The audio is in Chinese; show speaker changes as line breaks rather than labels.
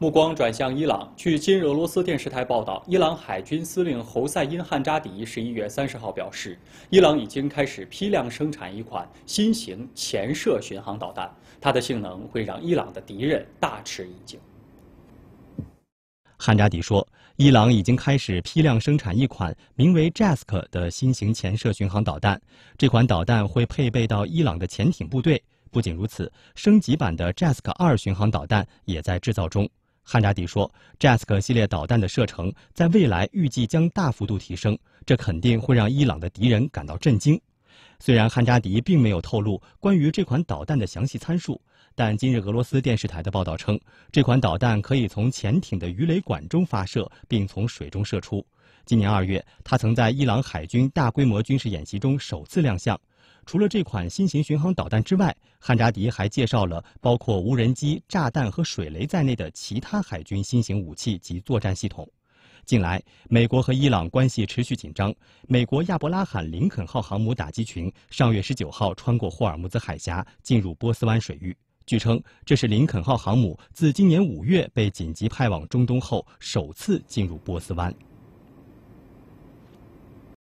目光转向伊朗。据今日俄罗斯电视台报道，伊朗海军司令侯赛因·汉扎迪十一月三十号表示，伊朗已经开始批量生产一款新型潜射巡航导弹，它的性能会让伊朗的敌人大吃一惊。
汉扎迪说，伊朗已经开始批量生产一款名为 Jask 的新型潜射巡航导弹，这款导弹会配备到伊朗的潜艇部队。不仅如此，升级版的 Jask 二巡航导弹也在制造中。汉扎迪说，Jask 系列导弹的射程在未来预计将大幅度提升，这肯定会让伊朗的敌人感到震惊。虽然汉扎迪并没有透露关于这款导弹的详细参数，但今日俄罗斯电视台的报道称，这款导弹可以从潜艇的鱼雷管中发射，并从水中射出。今年二月，他曾在伊朗海军大规模军事演习中首次亮相。除了这款新型巡航导弹之外，汉扎迪还介绍了包括无人机、炸弹和水雷在内的其他海军新型武器及作战系统。近来，美国和伊朗关系持续紧张，美国亚伯拉罕·林肯号航母打击群上月十九号穿过霍尔木兹海峡进入波斯湾水域。据称，这是林肯号航母自今年五月被紧急派往中东后首次进入波斯湾。